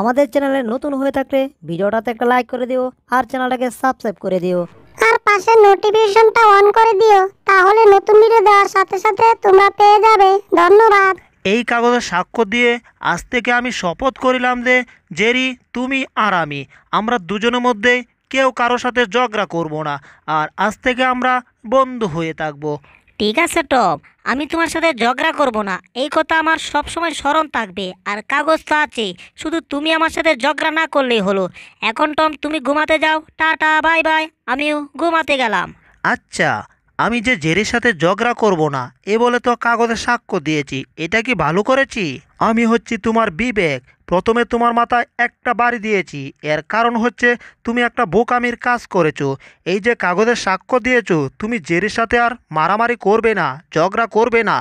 আমাদের চ্যানেলে নতুন হয়ে থাকলে ভিডিওটাতে একটা লাইক করে দিও আর চ্যানেলটাকে সাবস্ক্রাইব করে দিও আর পাশে নোটিফিকেশনটা অন করে দিও তাহলে নতুন ভিডিও দেওয়ার সাথে সাথে তোমরা পেয়ে যাবে ধন্যবাদ এই কাগজে সাক্ষ্য দিয়ে আজ থেকে আমি শপথ করিলাম যে জেরি তুমি আর আমি আমরা দুজনের মধ্যে কেউ কারো সাথে ঝগড়া করব না আর আজ থেকে আমরা বন্ধু হয়ে থাকবো ঠিক আছে টম আমি তোমার সাথে ঝগড়া করব না এই কথা আমার সবসময় স্মরণ থাকবে আর কাগজ তো আছে শুধু তুমি আমার সাথে ঝগড়া না করলেই হলো এখন টম তুমি ঘুমাতে যাও টাটা বাই বাই আমিও ঘুমাতে গেলাম আচ্ছা আমি যে জেরির সাথে ঝগড়া করব না এ বলে তো কাগজে সাক্ষ্য দিয়েছি এটা কি ভালো করেছি আমি হচ্ছি তোমার বিবেক প্রথমে তোমার মাথায় একটা বাড়ি দিয়েছি এর কারণ হচ্ছে তুমি একটা বোকামির কাজ করেছো এই যে কাগজে সাক্ষ্য দিয়েছো তুমি জেরির সাথে আর মারামারি করবে না ঝগড়া করবে না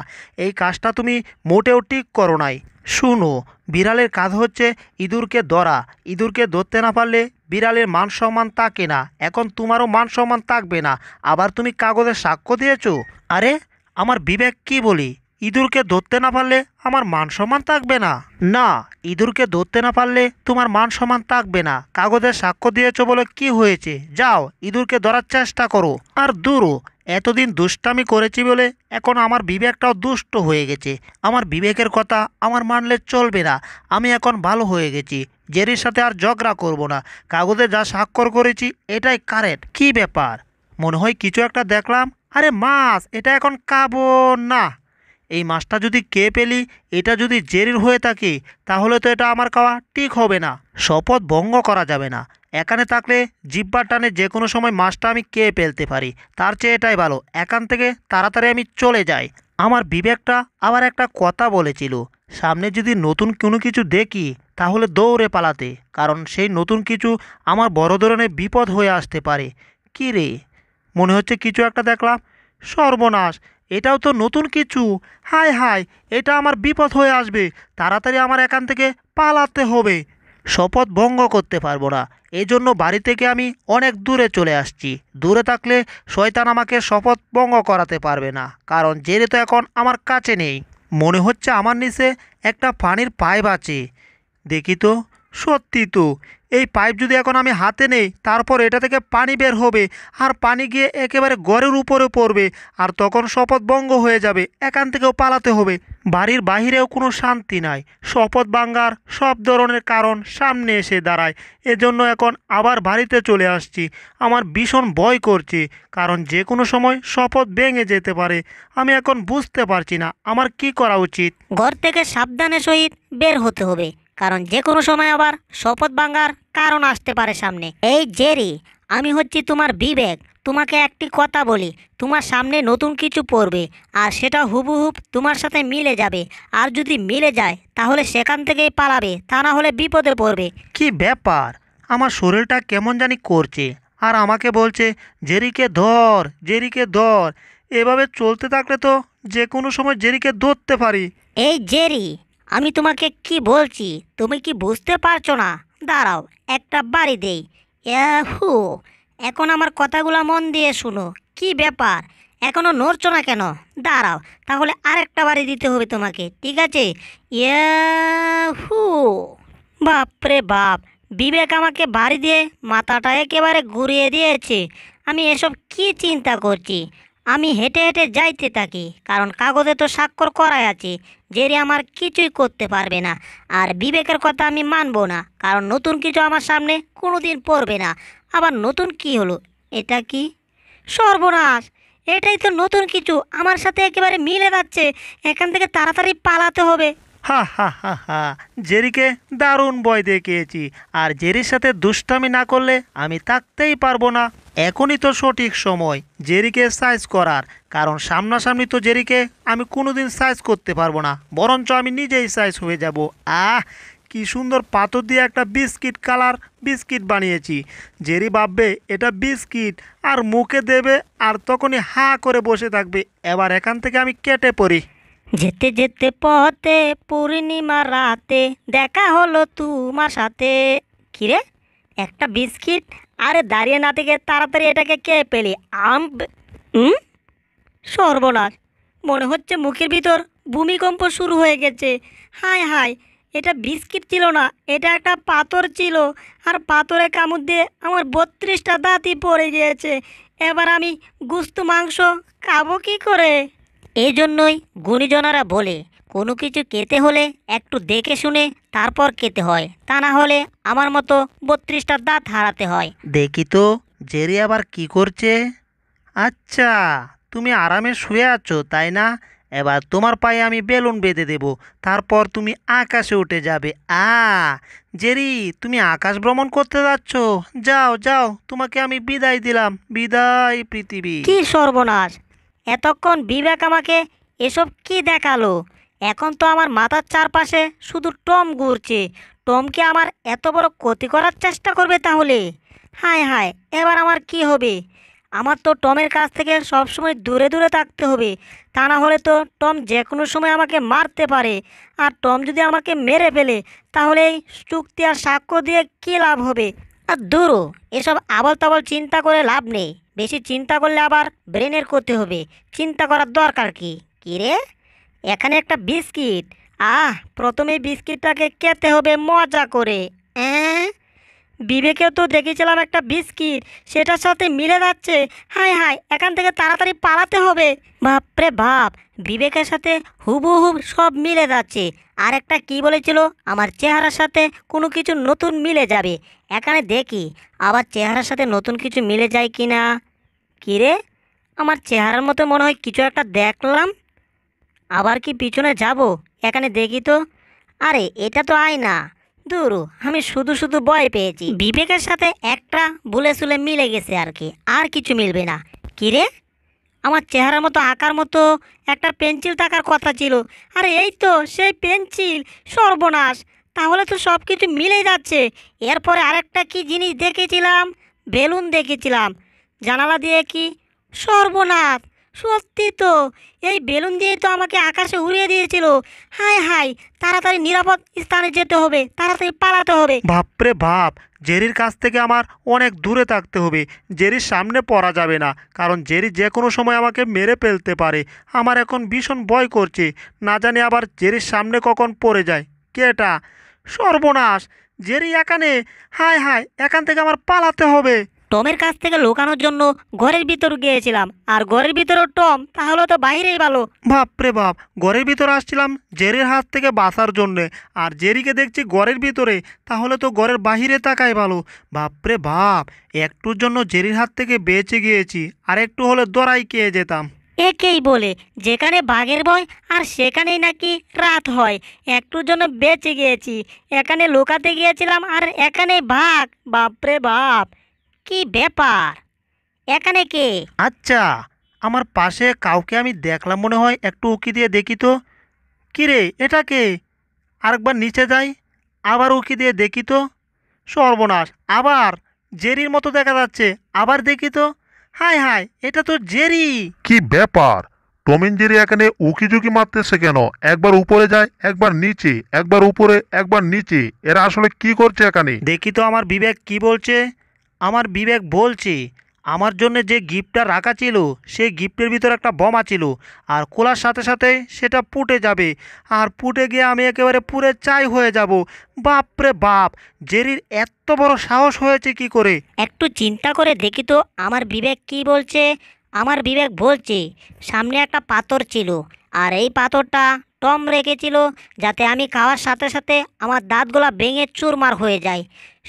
এই কাজটা তুমি মোটেও ঠিক করো নাই শুনো বিড়ালের কাজ হচ্ছে ইঁদুরকে ধরা ইঁদুরকে ধরতে না পারলে বিড়ালের মান সম্মান থাকে না এখন তোমারও মান সম্মান থাকবে না আবার তুমি কাগজে সাক্ষ্য দিয়েছো আরে আমার বিবেক কি বলি ইঁদুরকে ধরতে না পারলে আমার মান সম্মান থাকবে না না ইঁদুরকে ধরতে না পারলে তোমার মান সম্মান থাকবে না কাগজে সাক্ষ্য দিয়েছো বলে কি হয়েছে যাও ইঁদুরকে ধরার চেষ্টা করো আর দূরও এতদিন দুষ্টামি করেছি বলে এখন আমার বিবেকটাও দুষ্ট হয়ে গেছে আমার বিবেকের কথা আমার মানলে চলবে না আমি এখন ভালো হয়ে গেছি জেরির সাথে আর ঝগড়া করব না কাগজে যা স্বাক্ষর করেছি এটাই কারেন্ট কি ব্যাপার মনে হয় কিছু একটা দেখলাম আরে মাছ এটা এখন কাবো না এই মাছটা যদি কে পেলি এটা যদি জেরির হয়ে থাকে তাহলে তো এটা আমার খাওয়া ঠিক হবে না শপথ ভঙ্গ করা যাবে না একানে থাকলে জিব্বার টানে যে কোনো সময় মাছটা আমি কে পেলতে পারি তার চেয়ে এটাই ভালো একান থেকে তাড়াতাড়ি আমি চলে যাই আমার বিবেকটা আবার একটা কথা বলেছিল সামনে যদি নতুন কোনো কিছু দেখি তাহলে দৌড়ে পালাতে কারণ সেই নতুন কিছু আমার বড় ধরনের বিপদ হয়ে আসতে পারে কী রে মনে হচ্ছে কিছু একটা দেখলাম সর্বনাশ এটাও তো নতুন কিছু হায় হায় এটা আমার বিপদ হয়ে আসবে তাড়াতাড়ি আমার এখান থেকে পালাতে হবে শপথ ভঙ্গ করতে পারবো না এই জন্য বাড়ি থেকে আমি অনেক দূরে চলে আসছি দূরে থাকলে শয়তান আমাকে শপথ ভঙ্গ করাতে পারবে না কারণ জেরে তো এখন আমার কাছে নেই মনে হচ্ছে আমার নিচে একটা পানির পাইপ আছে দেখি তো সত্যি তো এই পাইপ যদি এখন আমি হাতে নেই তারপর এটা থেকে পানি বের হবে আর পানি গিয়ে একেবারে গড়ের উপরে পড়বে আর তখন শপথ ভঙ্গ হয়ে যাবে এখান থেকেও পালাতে হবে বাড়ির বাহিরেও কোনো শান্তি নাই শপথ ভাঙ্গার সব ধরনের কারণ সামনে এসে দাঁড়ায় এজন্য এখন আবার বাড়িতে চলে আসছি আমার ভীষণ ভয় করছে কারণ যে কোনো সময় শপথ ভেঙে যেতে পারে আমি এখন বুঝতে পারছি না আমার কি করা উচিত ঘর থেকে সাবধানে সহিত বের হতে হবে কারণ যে কোনো সময় আবার শপথ ভাঙার কারণ আসতে পারে সামনে এই জেরি আমি হচ্ছি তোমার বিবেক তোমাকে একটি কথা বলি তোমার সামনে নতুন কিছু পড়বে আর সেটা হুবহুব তোমার সাথে মিলে যাবে আর যদি মিলে যায় তাহলে সেখান থেকেই পালাবে তা না হলে বিপদে পড়বে কি ব্যাপার আমার শরীরটা কেমন জানি করছে আর আমাকে বলছে জেরিকে ধর জেরিকে ধর এভাবে চলতে থাকলে তো যে কোনো সময় জেরিকে ধরতে পারি এই জেরি আমি তোমাকে কি বলছি তুমি কি বুঝতে পারছো না দাঁড়াও একটা বাড়ি দেই হু এখন আমার কথাগুলো মন দিয়ে শুনো কি ব্যাপার এখনও নড়ছো না কেন দাঁড়াও তাহলে আরেকটা বাড়ি দিতে হবে তোমাকে ঠিক আছে হু বাপরে বাপ বিবেক আমাকে বাড়ি দিয়ে মাথাটা একেবারে ঘুরিয়ে দিয়েছে আমি এসব কি চিন্তা করছি আমি হেঁটে হেঁটে যাইতে থাকি কারণ কাগজে তো স্বাক্ষর করাই আছে জেরি আমার কিছুই করতে পারবে না আর বিবেকের কথা আমি মানবো না কারণ নতুন কিছু আমার সামনে কোনো দিন পড়বে না আবার নতুন কি হলো এটা কি সর্বনাশ এটাই তো নতুন কিছু আমার সাথে একেবারে মিলে যাচ্ছে এখান থেকে তাড়াতাড়ি পালাতে হবে হা হা হা হা জেরিকে দারুণ বয় দেখিয়েছি আর জেরির সাথে দুষ্টামি না করলে আমি থাকতেই পারবো না এখনই তো সঠিক সময় জেরিকে সাইজ করার কারণ সামনাসামনি তো জেরিকে আমি কোনোদিন সাইজ করতে পারবো না বরঞ্চ আমি নিজেই সাইজ হয়ে যাব আহ কি সুন্দর পাথর দিয়ে একটা বিস্কিট কালার বিস্কিট বানিয়েছি জেরি ভাববে এটা বিস্কিট আর মুখে দেবে আর তখনই হা করে বসে থাকবে এবার এখান থেকে আমি কেটে পড়ি যেতে যেতে পথে পূর্ণিমা রাতে দেখা হলো তোমার সাথে কিরে একটা বিস্কিট আরে দাঁড়িয়ে না থেকে তাড়াতাড়ি এটাকে কে পেলি আম সর্বনাশ মনে হচ্ছে মুখের ভিতর ভূমিকম্প শুরু হয়ে গেছে হায় হায় এটা বিস্কিট ছিল না এটা একটা পাথর ছিল আর পাথরে কামড় দিয়ে আমার বত্রিশটা দাঁতই পড়ে গিয়েছে এবার আমি গুস্ত মাংস খাবো কী করে এই জন্যই গুণীজনারা বলে কোনো কিছু কেতে হলে একটু দেখে শুনে তারপর কেতে হয় তা না হলে আমার মতো বত্রিশটা দাঁত হারাতে হয় দেখি তো জেরি আবার কি করছে আচ্ছা তুমি আরামে শুয়ে আছো তাই না এবার তোমার পায়ে আমি বেলুন বেঁধে দেব তারপর তুমি আকাশে উঠে যাবে আ জেরি তুমি আকাশ ভ্রমণ করতে যাচ্ছ যাও যাও তোমাকে আমি বিদায় দিলাম বিদায় পৃথিবী কি সর্বনাশ এতক্ষণ বিবেক আমাকে এসব কি দেখালো এখন তো আমার মাথার চারপাশে শুধু টম ঘুরছে টমকে আমার এত বড় ক্ষতি করার চেষ্টা করবে তাহলে হায় হায় এবার আমার কি হবে আমার তো টমের কাছ থেকে সবসময় দূরে দূরে থাকতে হবে তা না হলে তো টম যে কোনো সময় আমাকে মারতে পারে আর টম যদি আমাকে মেরে ফেলে তাহলে এই চুক্তি আর সাক্ষ্য দিয়ে কী লাভ হবে আর দূরও এসব আবল তাবল চিন্তা করে লাভ নেই বেশি চিন্তা করলে আবার ব্রেনের করতে হবে চিন্তা করার দরকার কি কী রে এখানে একটা বিস্কিট আহ প্রথমে বিস্কিটটাকে খেতে হবে মজা করে হ্যাঁ বিবেকেও তো দেখেছিলাম একটা বিস্কিট সেটার সাথে মিলে যাচ্ছে হাই হাই এখান থেকে তাড়াতাড়ি পালাতে হবে বাপরে বাপ বিবেকের সাথে হুবহুব সব মিলে যাচ্ছে আর একটা কী বলেছিল আমার চেহারার সাথে কোনো কিছু নতুন মিলে যাবে এখানে দেখি আবার চেহারার সাথে নতুন কিছু মিলে যায় কি না কিরে আমার চেহারার মতো মনে হয় কিছু একটা দেখলাম আবার কি পিছনে যাব এখানে দেখি তো আরে এটা তো আয়না দূর আমি শুধু শুধু ভয় পেয়েছি বিবেকের সাথে একটা ভুলে সুলে মিলে গেছে আর কি আর কিছু মিলবে না কিরে আমার চেহারার মতো আঁকার মতো একটা পেন্সিল থাকার কথা ছিল আরে এই তো সেই পেন্সিল সর্বনাশ তাহলে তো সব কিছু মিলেই যাচ্ছে এরপরে আরেকটা কি জিনিস দেখেছিলাম বেলুন দেখেছিলাম জানালা দিয়ে কি সর্বনাশ সত্যি তো এই বেলুন দিয়ে তো আমাকে আকাশে উড়িয়ে দিয়েছিল হায় হায় তাড়াতাড়ি নিরাপদ স্থানে যেতে হবে তাড়াতাড়ি পালাতে হবে ভাবরে ভাব জেরির কাছ থেকে আমার অনেক দূরে থাকতে হবে জেরির সামনে পড়া যাবে না কারণ জেরি যে কোনো সময় আমাকে মেরে ফেলতে পারে আমার এখন ভীষণ ভয় করছে না জানি আবার জেরির সামনে কখন পড়ে যায় কেটা সর্বনাশ জেরি এখানে হায় হায় এখান থেকে আমার পালাতে হবে টমের কাছ থেকে লুকানোর জন্য ঘরের ভিতর গিয়েছিলাম আর ঘরের ভিতরও টম তাহলে তো বাইরেই ভালো বাপরে বাপ ঘরের ভিতর আসছিলাম জেরির হাত থেকে বাঁচার জন্যে আর জেরিকে দেখছি ঘরের ভিতরে তাহলে তো ঘরের বাহিরে তাকাই ভালো বাপরে বাপ একটুর জন্য জেরির হাত থেকে বেঁচে গিয়েছি আর একটু হলে দরাই কেয়ে যেতাম একেই বলে যেখানে বাঘের ভয় আর সেখানেই নাকি রাত হয় একটুর জন্য বেঁচে গিয়েছি এখানে লুকাতে গিয়েছিলাম আর এখানে বাঘ বাপরে বাপ কি ব্যাপার এখানে কে আচ্ছা আমার পাশে কাউকে আমি দেখলাম মনে হয় একটু উকি দিয়ে দেখি তো কিরে এটা কে আরেকবার নিচে যাই আবার উকি দিয়ে দেখি তো সর্বনাশ আবার জেরির মতো দেখা যাচ্ছে আবার দেখি তো হাই হাই এটা তো জেরি কি ব্যাপার টমিন জেরি এখানে ঝুঁকি মারতেছে কেন একবার উপরে যায় একবার নিচে একবার উপরে একবার নিচে এরা আসলে কি করছে এখানে দেখি তো আমার বিবেক কি বলছে আমার বিবেক বলছে আমার জন্য যে গিফটটা রাখা ছিল সেই গিফটের ভিতরে একটা বোমা ছিল আর খোলার সাথে সাথে সেটা পুটে যাবে আর পুটে গিয়ে আমি একেবারে পুরে চাই হয়ে যাব বাপরে বাপ জেরির এত বড় সাহস হয়েছে কি করে একটু চিন্তা করে দেখি তো আমার বিবেক কি বলছে আমার বিবেক বলছে সামনে একটা পাথর ছিল আর এই পাথরটা টম রেখেছিল যাতে আমি খাওয়ার সাথে সাথে আমার দাঁতগুলা ভেঙে চুরমার হয়ে যায়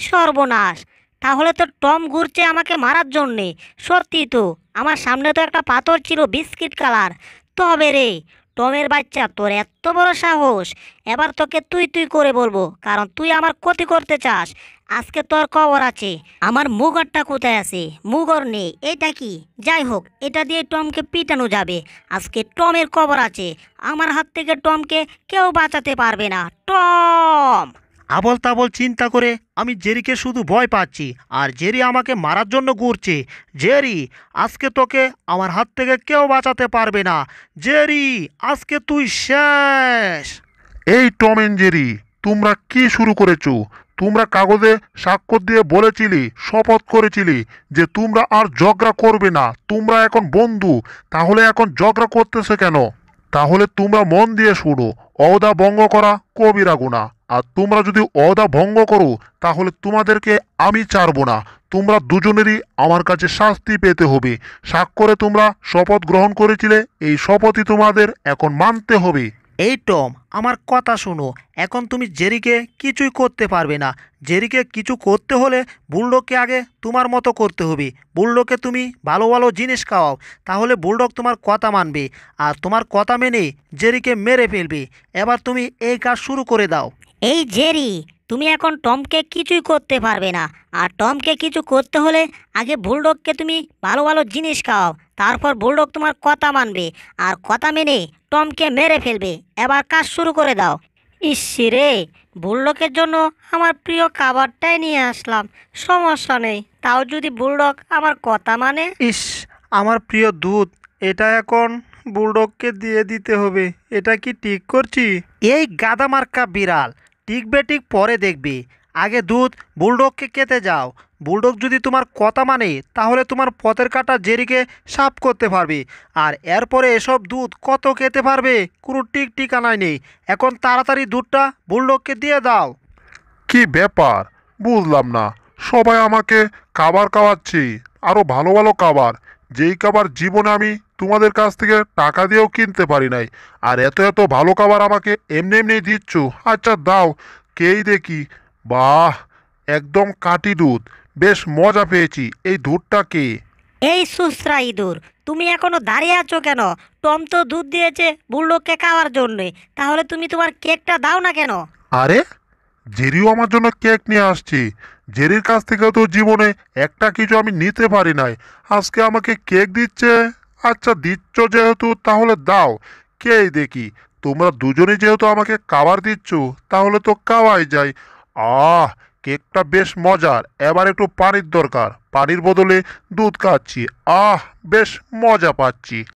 সর্বনাশ তাহলে তো টম ঘুরছে আমাকে মারার জন্যে সত্যি তো আমার সামনে তো একটা পাথর ছিল বিস্কিট কালার তবে রে টমের বাচ্চা তোর এত বড় সাহস এবার তোকে তুই তুই করে বলবো কারণ তুই আমার ক্ষতি করতে চাস আজকে তোর কবর আছে আমার মুগরটা কোথায় আছে মুগর নেই এটা কি যাই হোক এটা দিয়ে টমকে পিটানো যাবে আজকে টমের কবর আছে আমার হাত থেকে টমকে কেউ বাঁচাতে পারবে না টম আবল তাবল চিন্তা করে আমি জেরিকে শুধু ভয় পাচ্ছি আর জেরি আমাকে মারার জন্য ঘুরছে জেরি আজকে তোকে আমার হাত থেকে কেউ বাঁচাতে পারবে না জেরি আজকে তুই শেষ এই টম এন্ড জেরি তোমরা কি শুরু করেছো তোমরা কাগজে স্বাক্ষর দিয়ে বলেছিলি শপথ করেছিলি যে তোমরা আর ঝগড়া করবে না তোমরা এখন বন্ধু তাহলে এখন ঝগড়া করতেছে কেন তাহলে তোমরা মন দিয়ে শুনো অদা ভঙ্গ করা কবিরা গুণা আর তোমরা যদি অদা ভঙ্গ করো তাহলে তোমাদেরকে আমি চারবো না তোমরা দুজনেরই আমার কাছে শাস্তি পেতে হবে সাক্ষরে তোমরা শপথ গ্রহণ করেছিলে এই শপথই তোমাদের এখন মানতে হবে এই টম আমার কথা শোনো এখন তুমি জেরিকে কিছুই করতে পারবে না জেরিকে কিছু করতে হলে বুলডগকে আগে তোমার মতো করতে হবে বুলডগকে তুমি ভালো ভালো জিনিস খাওয়াও তাহলে বুলডগ তোমার কথা মানবে আর তোমার কথা মেনে জেরিকে মেরে ফেলবে এবার তুমি এই কাজ শুরু করে দাও এই জেরি তুমি এখন টমকে কিছুই করতে পারবে না আর টমকে কিছু করতে হলে আগে বুলডগকে তুমি ভালো ভালো জিনিস খাওয়াও তারপর বুলডগ তোমার কথা মানবে আর কথা মেনে টমকে মেরে ফেলবে এবার কাজ শুরু করে দাও রে বুলডকের জন্য আমার প্রিয় খাবারটাই নিয়ে আসলাম সমস্যা নেই তাও যদি বুলডগ আমার কথা মানে ইস আমার প্রিয় দুধ এটা এখন বুলডগকে দিয়ে দিতে হবে এটা কি ঠিক করছি এই গাদামার্কা বিড়াল টিকবে টিক পরে দেখবে আগে দুধ বুলডগকে কেটে যাও বুলডগ যদি তোমার কথা মানে তাহলে তোমার পথের কাটা জেরিকে সাফ করতে পারবে আর এরপরে এসব দুধ কত খেতে পারবে কোনো টিক টিকানায় নেই এখন তাড়াতাড়ি দুধটা বুলডগকে দিয়ে দাও কি ব্যাপার বুঝলাম না সবাই আমাকে খাবার খাওয়াচ্ছি আরও ভালো ভালো খাবার যেই খাবার জীবনে আমি তোমাদের কাছ থেকে টাকা দিয়েও কিনতে পারি নাই আর এত এত ভালো খাবার আমাকে এমনি এমনি দিচ্ছ আচ্ছা দাও কেই দেখি বাহ একদম কাটি দুধ বেশ মজা পেয়েছি এই দুধটা কে এই সুস্রা ইঁদুর তুমি এখনো দাঁড়িয়ে আছো কেন টম তো দুধ দিয়েছে বুল্লোককে খাওয়ার জন্যে তাহলে তুমি তোমার কেকটা দাও না কেন আরে জেরিও আমার জন্য কেক নিয়ে আসছি জেরির কাছ থেকে তো জীবনে একটা কিছু আমি নিতে পারি নাই আজকে আমাকে কেক দিচ্ছে আচ্ছা দিচ্ছ যেহেতু তাহলে দাও কে দেখি তোমরা দুজনে যেহেতু আমাকে কাবার দিচ্ছ তাহলে তো কাওয়াই যায় আহ কেকটা বেশ মজার এবার একটু পানির দরকার পানির বদলে দুধ খাচ্ছি আহ বেশ মজা পাচ্ছি